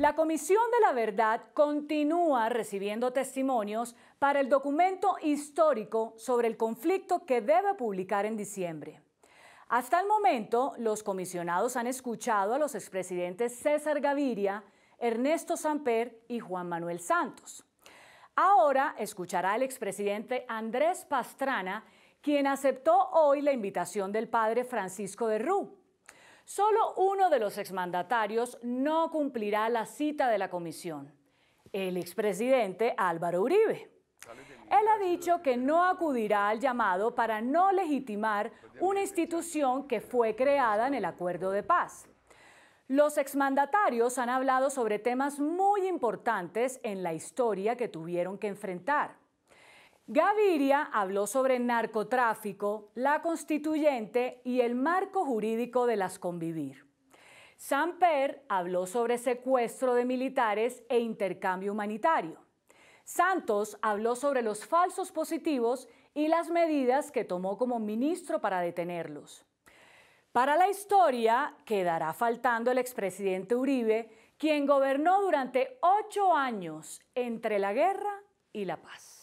La Comisión de la Verdad continúa recibiendo testimonios para el documento histórico sobre el conflicto que debe publicar en diciembre. Hasta el momento, los comisionados han escuchado a los expresidentes César Gaviria, Ernesto Samper y Juan Manuel Santos. Ahora escuchará el expresidente Andrés Pastrana, quien aceptó hoy la invitación del padre Francisco de Rú Solo uno de los exmandatarios no cumplirá la cita de la comisión, el expresidente Álvaro Uribe. Él ha dicho que no acudirá al llamado para no legitimar una institución que fue creada en el acuerdo de paz. Los exmandatarios han hablado sobre temas muy importantes en la historia que tuvieron que enfrentar. Gaviria habló sobre narcotráfico, la constituyente y el marco jurídico de las convivir. Samper habló sobre secuestro de militares e intercambio humanitario. Santos habló sobre los falsos positivos y las medidas que tomó como ministro para detenerlos. Para la historia quedará faltando el expresidente Uribe, quien gobernó durante ocho años entre la guerra y la paz.